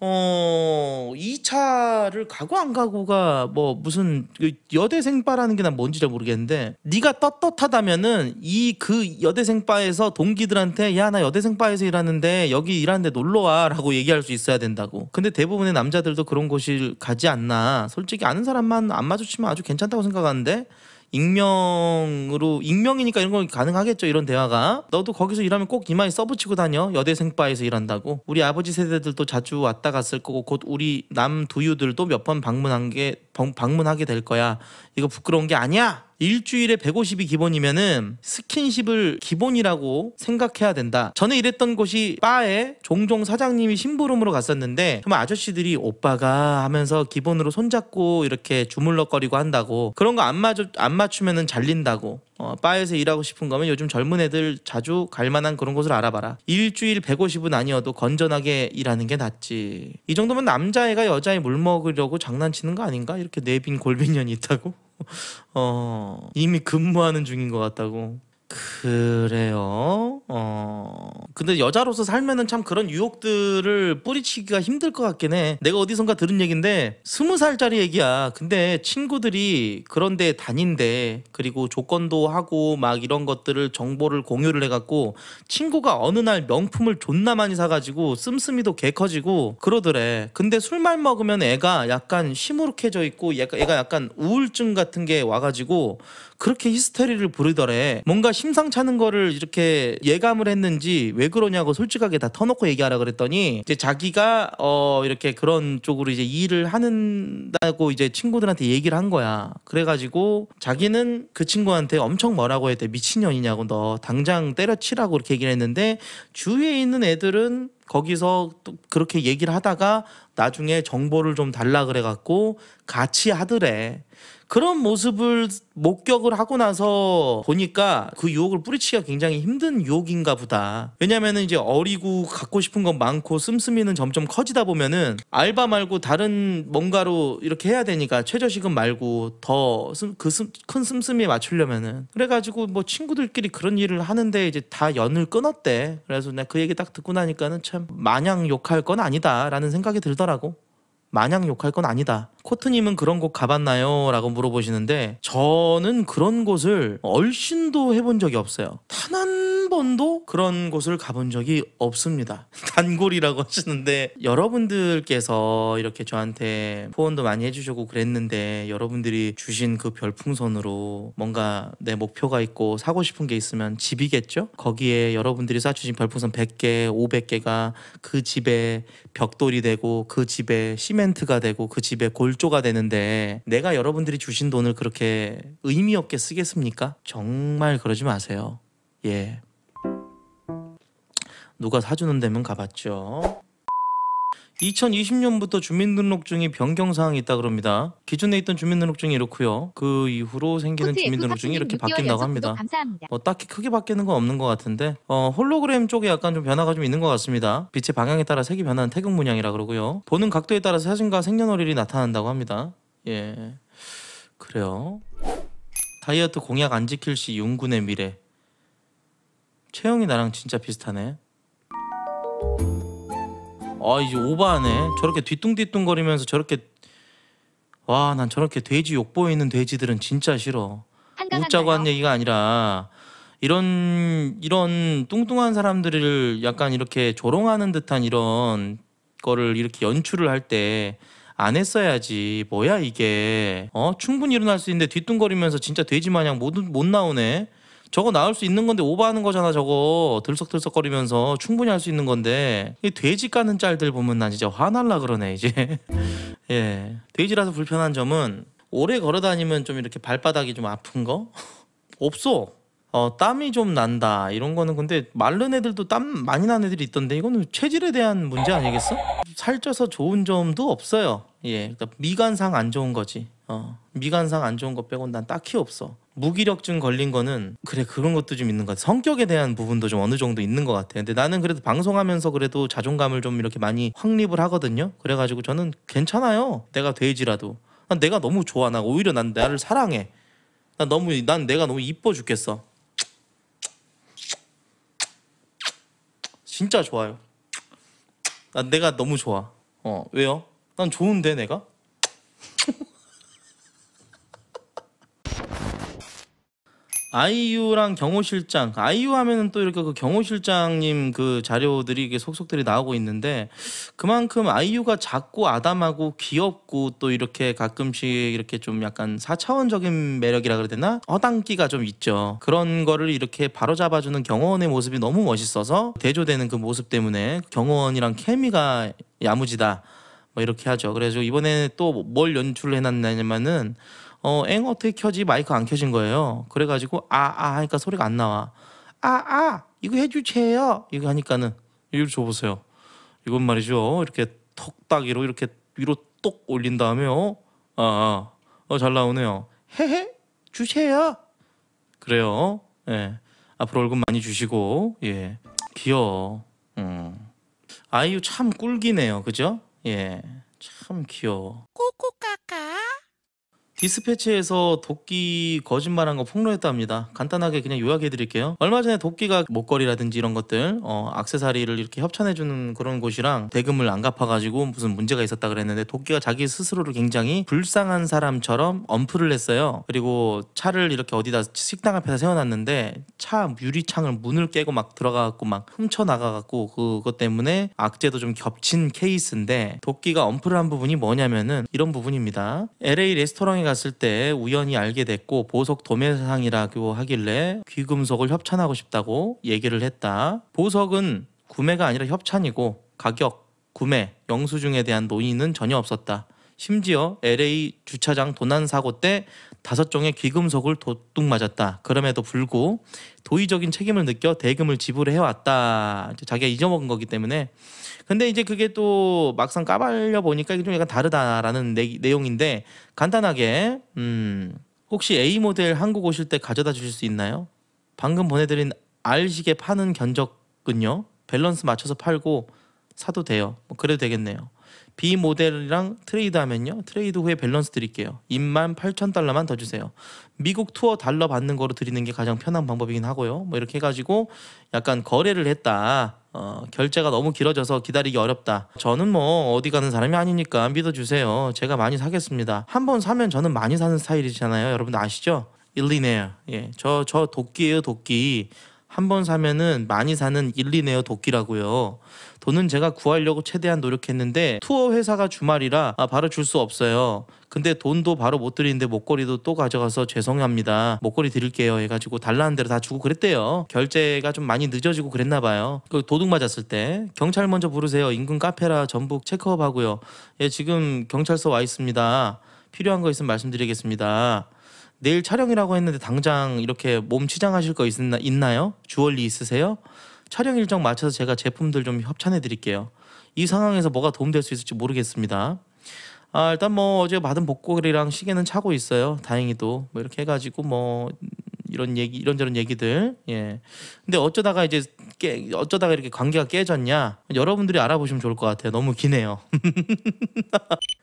어, 이차를 가고 안 가고가 뭐 무슨 그 여대생바라는 게 난 뭔지 잘 모르겠는데 네가 떳떳하다면은 이 그 여대생바에서 동기들한테 야 나 여대생바에서 일하는데 여기 일하는데 놀러 와라고 얘기할 수 있어야 된다고. 근데 대부분의 남자들도 그런 곳을 가지 않나. 솔직히 아는 사람만 안 마주치면 아주 괜찮다고 생각하는데 익명으로 익명이니까 이런 건 가능하겠죠 이런 대화가 너도 거기서 일하면 꼭 이마에 네 써붙이고 다녀 여대생 바에서 일한다고 우리 아버지 세대들도 자주 왔다 갔을 거고 곧 우리 남 두유들도 몇 번 방문한 게 방문하게 될 거야 이거 부끄러운 게 아니야 일주일에 150이 기본이면은 스킨십을 기본이라고 생각해야 된다. 저는 일했던 곳이 바에 종종 사장님이 심부름으로 갔었는데 정말 아저씨들이 오빠가 하면서 기본으로 손잡고 이렇게 주물럭거리고 한다고 그런 거 안 맞추, 안 맞추면은 잘린다고 어, 바에서 일하고 싶은 거면 요즘 젊은 애들 자주 갈 만한 그런 곳을 알아봐라. 일주일 150은 아니어도 건전하게 일하는 게 낫지. 이 정도면 남자애가 여자애 물 먹으려고 장난치는 거 아닌가? 이렇게 내빈 골빈년이 있다고? 어, 이미 근무하는 중인 것 같다고 그래요. 어. 근데 여자로서 살면은 참 그런 유혹들을 뿌리치기가 힘들 것 같긴 해. 내가 어디선가 들은 얘긴데 스무 살짜리 얘기야. 근데 친구들이 그런데 다닌대. 그리고 조건도 하고 막 이런 것들을 정보를 공유를 해갖고 친구가 어느 날 명품을 존나 많이 사가지고 씀씀이도 개 커지고 그러더래. 근데 술만 먹으면 애가 약간 시무룩해져 있고 애가 약간 우울증 같은 게 와가지고 그렇게 히스테리를 부르더래 뭔가 심상찮은 거를 이렇게 예감을 했는지 왜 그러냐고 솔직하게 다 터놓고 얘기하라 그랬더니 이제 자기가 어 이렇게 그런 쪽으로 이제 일을 하는다고 이제 친구들한테 얘기를 한 거야 그래가지고 자기는 그 친구한테 엄청 뭐라고 했대 미친년이냐고 너 당장 때려치라고 이렇게 얘기를 했는데 주위에 있는 애들은 거기서 또 그렇게 얘기를 하다가 나중에 정보를 좀 달라 그래갖고 같이 하더래. 그런 모습을 목격을 하고 나서 보니까 그 유혹을 뿌리치기가 굉장히 힘든 유혹인가 보다. 왜냐하면 이제 어리고 갖고 싶은 건 많고 씀씀이는 점점 커지다 보면은 알바 말고 다른 뭔가로 이렇게 해야 되니까 최저시급 말고 더큰 그 씀씀이에 맞추려면은 그래가지고 뭐 친구들끼리 그런 일을 하는데 이제 다 연을 끊었대. 그래서 내가 그 얘기 딱 듣고 나니까는 참 마냥 욕할 건 아니다라는 생각이 들더라고. 마냥 욕할 건 아니다. 코트님은 그런 곳 가봤나요? 라고 물어보시는데 저는 그런 곳을 얼씬도 해본 적이 없어요. 단 한 번도 그런 곳을 가본 적이 없습니다. 단골이라고 하시는데 여러분들께서 이렇게 저한테 포언도 많이 해주시고 그랬는데 여러분들이 주신 그 별풍선으로 뭔가 내 목표가 있고 사고 싶은 게 있으면 집이겠죠? 거기에 여러분들이 쏴주신 별풍선 100개, 500개가 그 집에 벽돌이 되고 그 집에 시멘트가 되고 그 집에 골 골조가 되는데 내가 여러분들이 주신 돈을 그렇게 의미 없게 쓰겠습니까? 정말 그러지 마세요. 예. 누가 사주는 데면 가봤죠. 2020년부터 주민등록증이 변경 사항이 있다 그럽니다. 기존에 있던 주민등록증이 이렇고요. 그 이후로 생기는 그 주민등록증이 이렇게 바뀐다고 합니다. 뭐 딱히 크게 바뀌는 건 없는 것 같은데 어, 홀로그램 쪽에 약간 좀 변화가 좀 있는 것 같습니다. 빛의 방향에 따라 색이 변하는 태극 문양이라 그러고요. 보는 각도에 따라 사진과 생년월일이 나타난다고 합니다. 예, 그래요. 다이어트 공약 안 지킬 시 윤군의 미래. 채영이 나랑 진짜 비슷하네. 아 이제 오바하네. 저렇게 뒤뚱뒤뚱거리면서 저렇게 와 난 저렇게 돼지 욕보이는 돼지들은 진짜 싫어. 웃자고 한 얘기가 아니라 이런 이런 뚱뚱한 사람들을 약간 이렇게 조롱하는 듯한 이런 거를 이렇게 연출을 할 때 안 했어야지 뭐야 이게 어 충분히 일어날 수 있는데 뒤뚱거리면서 진짜 돼지 마냥 못, 못 나오네 저거 나올 수 있는 건데 오버하는 거잖아 저거 들썩들썩거리면서 충분히 할 수 있는 건데 이 돼지 까는 짤들 보면 난 진짜 화날라 그러네 이제 예 돼지라서 불편한 점은 오래 걸어다니면 좀 이렇게 발바닥이 좀 아픈 거 없어 어, 땀이 좀 난다 이런 거는 근데 마른 애들도 땀 많이 난 애들이 있던데 이거는 체질에 대한 문제 아니겠어? 살쪄서 좋은 점도 없어요. 예, 그러니까 미관상 안 좋은 거지. 어, 미관상 안 좋은 거 빼곤 난 딱히 없어. 무기력증 걸린 거는 그래 그런 것도 좀 있는 것 같아 성격에 대한 부분도 좀 어느 정도 있는 것 같아 근데 나는 그래도 방송하면서 그래도 자존감을 좀 이렇게 많이 확립을 하거든요 그래가지고 저는 괜찮아요 내가 돼지라도 난 내가 너무 좋아 나 오히려 난 나를 사랑해 난 너무 난 내가 너무 이뻐 죽겠어 진짜 좋아요 난 내가 너무 좋아 어 왜요 난 좋은데 내가 아이유랑 경호 실장 그러니까 아이유 하면은 또 이렇게 그 경호 실장님 그 자료들이 이게 속속들이 나오고 있는데 그만큼 아이유가 작고 아담하고 귀엽고 또 이렇게 가끔씩 이렇게 좀 약간 4차원적인 매력이라 그래야 되나 허당기가 좀 있죠 그런 거를 이렇게 바로 잡아주는 경호원의 모습이 너무 멋있어서 대조되는 그 모습 때문에 경호원이랑 케미가 야무지다 뭐 이렇게 하죠 그래서 이번에 또 뭘연출 해놨냐면은 어, 엥 어떻게 켜지? 마이크 안 켜진 거예요. 그래가지고 아아 아 하니까 소리가 안 나와. 아아 아, 이거 해주세요. 이거 하니까는 이걸 줘보세요. 이건 말이죠. 이렇게 턱따기로 이렇게 위로 똑 올린 다음에요. 어, 아, 아, 어, 잘 나오네요. 헤헤 주세요. 그래요. 예. 앞으로 월급 많이 주시고 예. 귀여워. 음. 아이유 참 꿀기네요. 그죠? 예. 참 귀여워. 꼬꼬까 디스패치에서 도끼 거짓말한 거 폭로했답니다. 간단하게 그냥 요약해 드릴게요. 얼마 전에 도끼가 목걸이라든지 이런 것들, 어, 악세사리를 이렇게 협찬해 주는 그런 곳이랑 대금을 안 갚아가지고 무슨 문제가 있었다 그랬는데 도끼가 자기 스스로를 굉장히 불쌍한 사람처럼 언플을 했어요. 그리고 차를 이렇게 어디다 식당 앞에다 세워놨는데 차 유리창을 문을 깨고 막 들어가갖고 막 훔쳐 나가갖고 그것 때문에 악재도 좀 겹친 케이스인데 도끼가 언플을 한 부분이 뭐냐면은 이런 부분입니다. LA 레스토랑에 갔을 때 우연히 알게 됐고 보석 도매상이라고 하길래 귀금속을 협찬하고 싶다고 얘기를 했다. 보석은 구매가 아니라 협찬이고 가격, 구매, 영수증에 대한 논의는 전혀 없었다. 심지어 LA 주차장 도난 사고 때 다섯 종의 귀금속을 도둑 맞았다. 그럼에도 불구 도의적인 책임을 느껴 대금을 지불해 왔다. 자기가 잊어먹은 거기 때문에. 근데 이제 그게 또 막상 까발려 보니까 좀 약간 다르다라는 내, 내용인데 간단하게 음 혹시 A 모델 한국 오실 때 가져다 주실 수 있나요? 방금 보내드린 r 식에 파는 견적은요. 밸런스 맞춰서 팔고 사도 돼요. 뭐 그래도 되겠네요. B 모델이랑 트레이드하면요. 트레이드 후에 밸런스 드릴게요. 2만 8천 달러만 더 주세요. 미국 투어 달러 받는 거로 드리는 게 가장 편한 방법이긴 하고요. 뭐 이렇게 해가지고 약간 거래를 했다. 어, 결제가 너무 길어져서 기다리기 어렵다. 저는 뭐 어디 가는 사람이 아니니까 믿어주세요. 제가 많이 사겠습니다. 한 번 사면 저는 많이 사는 스타일이잖아요. 여러분 아시죠? 일리네어. 예. 저, 저 도끼예요, 도끼. 한번 사면은 많이 사는 일리네어 도끼라고요. 돈은 제가 구하려고 최대한 노력했는데 투어 회사가 주말이라 아, 바로 줄 수 없어요. 근데 돈도 바로 못 드리는데 목걸이도 또 가져가서 죄송합니다. 목걸이 드릴게요 해가지고 달라는 대로 다 주고 그랬대요. 결제가 좀 많이 늦어지고 그랬나 봐요. 그 도둑 맞았을 때 경찰 먼저 부르세요. 인근 카페라 전북 체크업하고요. 예 지금 경찰서 와 있습니다. 필요한 거 있으면 말씀드리겠습니다. 내일 촬영이라고 했는데 당장 이렇게 몸 치장하실 거 있나, 있나요? 주얼리 있으세요? 촬영 일정 맞춰서 제가 제품들 좀 협찬해 드릴게요. 이 상황에서 뭐가 도움될 수 있을지 모르겠습니다. 아, 일단 뭐 어제 받은 목걸이랑 시계는 차고 있어요. 다행히도 뭐 이렇게 해가지고 뭐 이런 얘기 이런저런 얘기들 예. 근데 어쩌다가 이제 깨, 어쩌다가 이렇게 관계가 깨졌냐 여러분들이 알아보시면 좋을 것 같아요. 너무 기네요.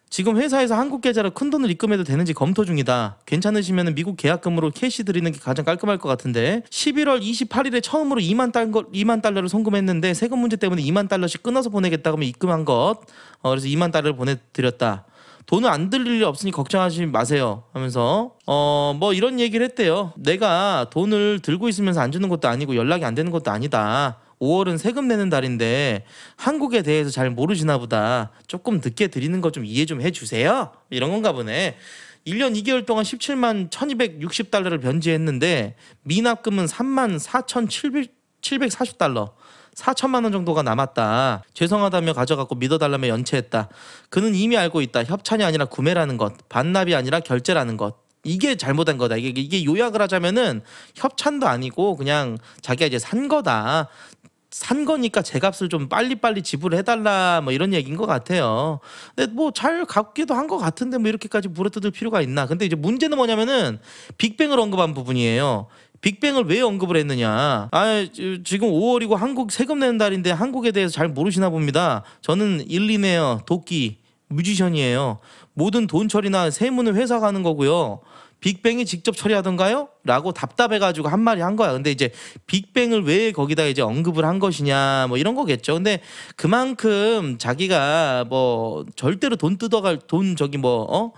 지금 회사에서 한국 계좌로 큰 돈을 입금해도 되는지 검토 중이다. 괜찮으시면 미국 계약금으로 캐시 드리는 게 가장 깔끔할 것 같은데 11월 28일에 처음으로 2만, 달거, 2만 달러를 송금했는데 세금 문제 때문에 2만 달러씩 끊어서 보내겠다고 하면 입금한 것. 어, 그래서 2만 달러를 보내드렸다. 돈은 안 들릴 일 없으니 걱정하지 마세요 하면서 어 뭐 이런 얘기를 했대요. 내가 돈을 들고 있으면서 안 주는 것도 아니고 연락이 안 되는 것도 아니다. 5월은 세금 내는 달인데 한국에 대해서 잘 모르시나 보다. 조금 늦게 드리는 거 좀 이해 좀 해주세요. 이런 건가 보네. 1년 2개월 동안 17만 1260달러를 변제했는데 미납금은 3만 4740달러. 4천만 원 정도가 남았다. 죄송하다며 가져갔고 믿어달라며 연체했다. 그는 이미 알고 있다. 협찬이 아니라 구매라는 것, 반납이 아니라 결제라는 것. 이게 잘못된 거다. 이게, 이게 요약을 하자면은 협찬도 아니고 그냥 자기가 이제 산 거다. 산 거니까 제 값을 좀 빨리빨리 지불해달라 뭐 이런 얘기인 것 같아요. 근데 뭐 잘 갚기도 한 것 같은데 뭐 이렇게까지 물어뜯을 필요가 있나. 근데 이제 문제는 뭐냐면은 빅뱅을 언급한 부분이에요. 빅뱅을 왜 언급을 했느냐. 아, 지금 5월이고 한국 세금 내는 달인데 한국에 대해서 잘 모르시나 봅니다. 저는 일리네요. 도끼. 뮤지션이에요. 모든 돈 처리나 세무는 회사 가는 거고요. 빅뱅이 직접 처리하던가요? 라고 답답해가지고 한 말이 한 거야. 근데 이제 빅뱅을 왜 거기다 이제 언급을 한 것이냐 뭐 이런 거겠죠. 근데 그만큼 자기가 뭐 절대로 돈 뜯어갈 돈 저기 뭐 어?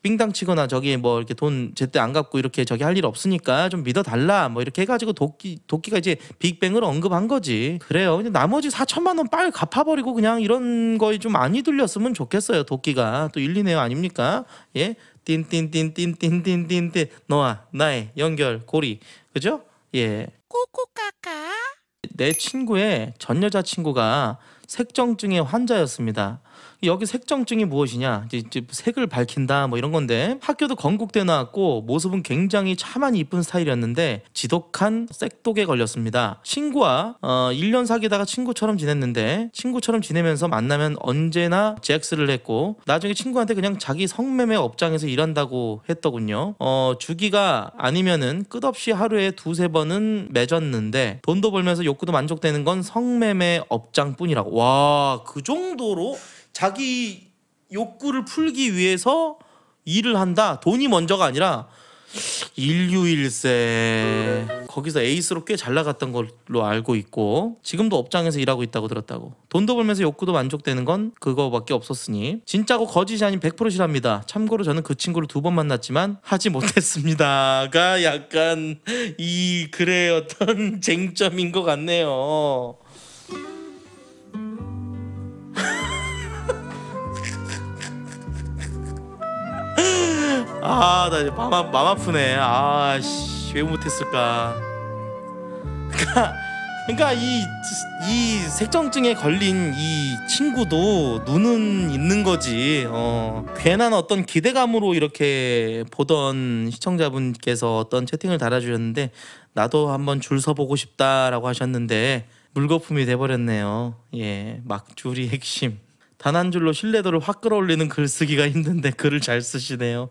빙당 치거나 저기 뭐 이렇게 돈 제때 안 갚고 이렇게 저기 할 일 없으니까 좀 믿어달라 뭐 이렇게 해가지고 도끼 도끼가 이제 빅뱅을 언급한 거지 그래요 근데 나머지 4천만 원 빨리 갚아버리고 그냥 이런 거에 좀 많이 들렸으면 좋겠어요 도끼가 또 일리네요 아닙니까 예 띵띵띵띵띵띵띵띵 너와 나의 연결 고리 그죠? 예. 꼬꼬까까 내 친구의 전 여자친구가 색정증의 환자였습니다. 여기색정증이 무엇이냐 이제, 색을 밝힌다 뭐 이런 건데 학교도 건국대 나왔고 모습은 굉장히 차만 이쁜 스타일이었는데 지독한 색독에 걸렸습니다. 친구와 어, 1년 사귀다가 친구처럼 지냈는데 친구처럼 지내면서 만나면 언제나 잭스를 했고 나중에 친구한테 그냥 자기 성매매 업장에서 일한다고 했더군요. 어, 주기가 아니면은 끝없이 하루에 두세 번은 맺었는데 돈도 벌면서 욕구도 만족되는 건 성매매 업장뿐이라고. 와 그 정도로 자기 욕구를 풀기 위해서 일을 한다. 돈이 먼저가 아니라 일류일세 거기서 에이스로 꽤 잘 나갔던 걸로 알고 있고 지금도 업장에서 일하고 있다고 들었다고 돈도 벌면서 욕구도 만족되는 건 그거밖에 없었으니 진짜고 거짓이 아닌 100% 실합니다 참고로 저는 그 친구를 두 번 만났지만 하지 못했습니다가 약간 이 글의 어떤 쟁점인 것 같네요 아, 나 이제 아, 마음 아프네. 아, 씨, 왜 못했을까. 그러니까, 그러니까 이, 이 색정증에 걸린 이 친구도 눈은 있는 거지. 어, 괜한 어떤 기대감으로 이렇게 보던 시청자분께서 어떤 채팅을 달아주셨는데, 나도 한번 줄 서보고 싶다라고 하셨는데, 물거품이 돼버렸네요. 예, 막줄이 핵심. 단 한 줄로 신뢰도를 확 끌어올리는 글쓰기가 힘든데 글을 잘 쓰시네요.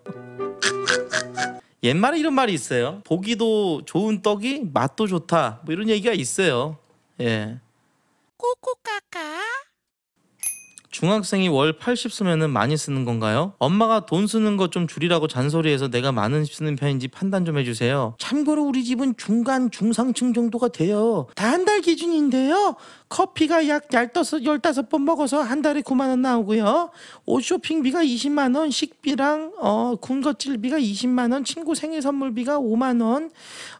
옛말에 이런 말이 있어요. 보기도 좋은 떡이 맛도 좋다. 뭐 이런 얘기가 있어요. 예. 꼬꼬까까. 중학생이 월 80 쓰면은 많이 쓰는 건가요? 엄마가 돈 쓰는 거좀 줄이라고 잔소리해서 내가 많은 쓰는 편인지 판단 좀 해주세요. 참고로 우리 집은 중간 중상층 정도가 돼요. 다 한 달 기준인데요. 커피가 약 15, 15번 먹어서 한 달에 9만 원 나오고요. 옷 쇼핑비가 20만 원, 식비랑 어, 군것질비가 20만 원, 친구 생일 선물비가 5만 원,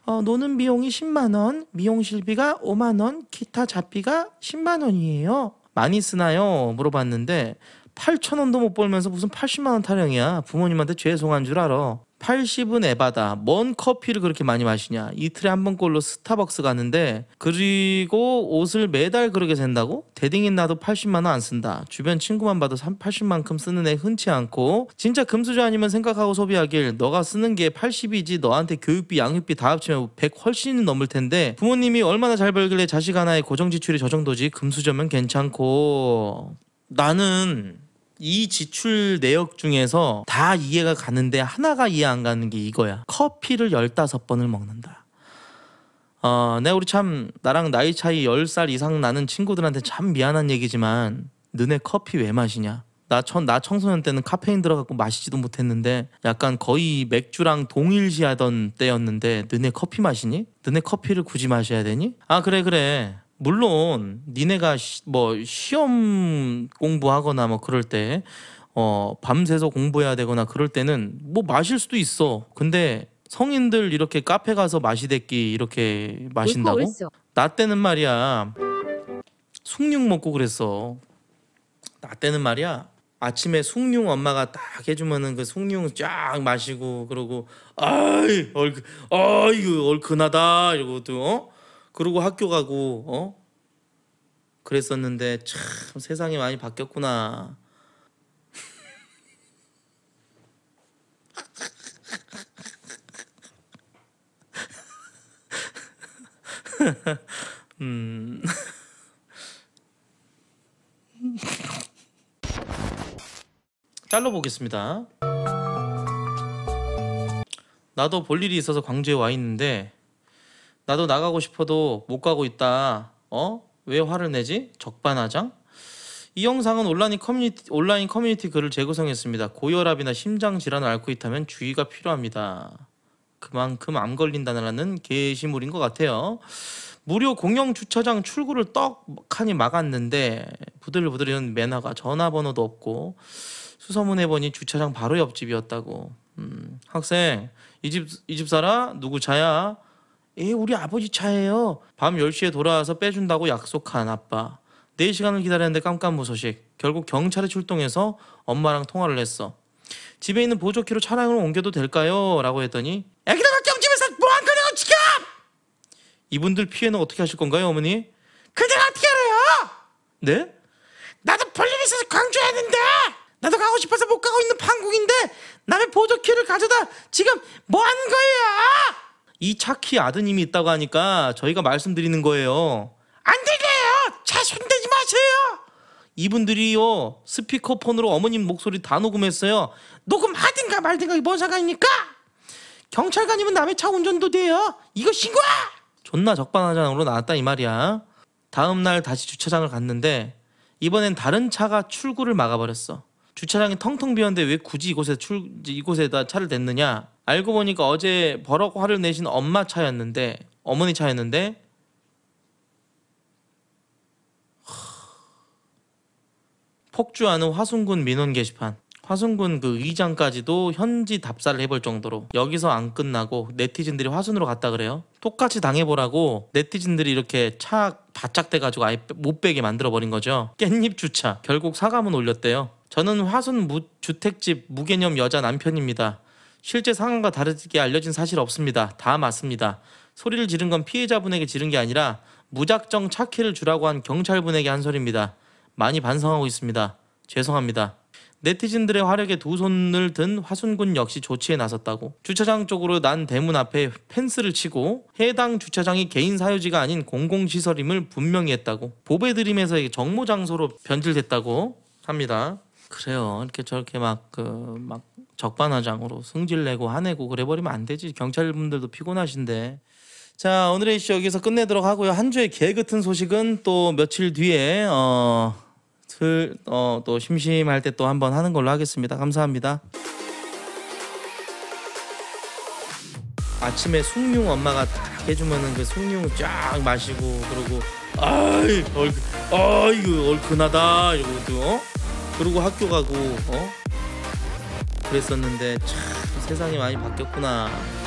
어, 노는 비용이 10만 원, 미용실비가 5만 원, 기타 잡비가 10만 원이에요. 많이 쓰나요? 물어봤는데 8천 원도 못 벌면서 무슨 80만 원 타령이야. 부모님한테 죄송한 줄 알아. 80은 에바다. 뭔 커피를 그렇게 많이 마시냐. 이틀에 한 번꼴로 스타벅스 가는데 그리고 옷을 매달 그렇게 샌다고? 대딩인 나도 80만 원 안 쓴다. 주변 친구만 봐도 80만큼 쓰는 애 흔치 않고 진짜 금수저 아니면 생각하고 소비하길 너가 쓰는 게 80이지 너한테 교육비, 양육비 다 합치면 100 훨씬 넘을 텐데 부모님이 얼마나 잘 벌길래 자식 하나의 고정 지출이 저 정도지 금수저면 괜찮고 나는 이 지출 내역 중에서 다 이해가 가는데 하나가 이해 안 가는 게 이거야. 커피를 15번을 먹는다. 어, 내 네, 우리 참 나랑 나이 차이 10살 이상 나는 친구들한테 참 미안한 얘기지만 너네 커피 왜 마시냐? 나, 천, 나 청소년 때는 카페인 들어갖고 마시지도 못했는데 약간 거의 맥주랑 동일시하던 때였는데 너네 커피 마시니? 너네 커피를 굳이 마셔야 되니? 아 그래 그래 물론 니네가 시, 뭐 시험 공부하거나 뭐 그럴 때 어, 밤새서 공부해야 되거나 그럴 때는 뭐 마실 수도 있어. 근데 성인들 이렇게 카페 가서 마시댔기 이렇게 마신다고? 나 때는 말이야 숭늉 먹고 그랬어. 나 때는 말이야 아침에 숭늉 엄마가 딱 해주면은 그 숭늉 쫙 마시고 그러고 아이 얼 아이 얼큰하다 이러고 또 어? 그리고 학교 가고 어 그랬었는데 참 세상이 많이 바뀌었구나. 음. 잘라 보겠습니다. 나도 볼 일이 있어서 광주에 와 있는데 나도 나가고 싶어도 못 가고 있다. 어? 왜 화를 내지? 적반하장? 이 영상은 온라인 커뮤니티, 온라인 커뮤니티 글을 재구성했습니다. 고혈압이나 심장 질환을 앓고 있다면 주의가 필요합니다. 그만큼 암 걸린다는 게시물인 것 같아요. 무료 공영 주차장 출구를 떡하니 막았는데 부들부들 이런 매너가 전화번호도 없고 수소문 해보니 주차장 바로 옆집이었다고. 음, 학생 이 집 이집 살아 누구 자야 예, 우리 아버지 차예요. 밤 10시에 돌아와서 빼준다고 약속한 아빠. 4시간을 기다렸는데 깜깜무소식. 결국 경찰에 출동해서 엄마랑 통화를 했어. 집에 있는 보조키로 차량을 옮겨도 될까요? 라고 했더니 애기들 경집에서 뭐 한 거냐고 지금! 이분들 피해는 어떻게 하실 건가요 어머니? 그냥 어떻게 알아요? 네? 나도 볼일 있어서 광주에 왔는데 나도 가고 싶어서 못 가고 있는 판국인데 남의 보조키를 가져다 지금 뭐 하는 거예요? 이 차키 아드님이 있다고 하니까 저희가 말씀드리는 거예요. 안 들려요. 차 손대지 마세요. 이분들이요 스피커폰으로 어머님 목소리 다 녹음했어요. 녹음하든가 말든가 뭔 상관입니까? 경찰관이면 남의 차 운전도 돼요. 이거 신고야. 존나 적반하장으로 나왔다 이 말이야. 다음 날 다시 주차장을 갔는데 이번엔 다른 차가 출구를 막아버렸어. 주차장이 텅텅 비었는데 왜 굳이 이곳에 출 이곳에다 차를 댔느냐 알고 보니까 어제 버럭 화를 내신 엄마 차였는데 어머니 차였는데 폭주하는 화순군 민원 게시판 화순군 그 의장까지도 현지 답사를 해볼 정도로 여기서 안 끝나고 네티즌들이 화순으로 갔다 그래요 똑같이 당해보라고 네티즌들이 이렇게 차 바짝 대가지고 아예 못 빼게 만들어버린 거죠 깻잎 주차 결국 사과문 올렸대요 저는 화순 무, 주택집 무개념 여자 남편입니다. 실제 상황과 다르게 알려진 사실 없습니다. 다 맞습니다. 소리를 지른 건 피해자분에게 지른 게 아니라 무작정 차키를 주라고 한 경찰분에게 한 소리입니다. 많이 반성하고 있습니다. 죄송합니다. 네티즌들의 화력에두 손을 든 화순군 역시 조치에 나섰다고 주차장 쪽으로 난 대문 앞에 펜스를 치고 해당 주차장이 개인 사유지가 아닌 공공시설임을 분명히 했다고 보배드림에서의 정모장소로 변질됐다고 합니다. 그래요. 이렇게 저렇게 막 그막 그, 적반하장으로 승질 내고 화내고 그래 버리면 안 되지. 경찰분들도 피곤하신데. 자, 오늘의 이슈 여기서 끝내도록 하고요. 한 주의 개 같은 소식은 또 며칠 뒤에 어, 어, 또 심심할 때 또 한 번 하는 걸로 하겠습니다. 감사합니다. 아침에 숭늉 엄마가 딱 해주면은 그 숭늉 쫙 마시고 그러고 아이 얼 아이고 얼큰하다 이러고 또 어? 그리고 학교 가고 어? 그랬었는데 참 세상이 많이 바뀌었구나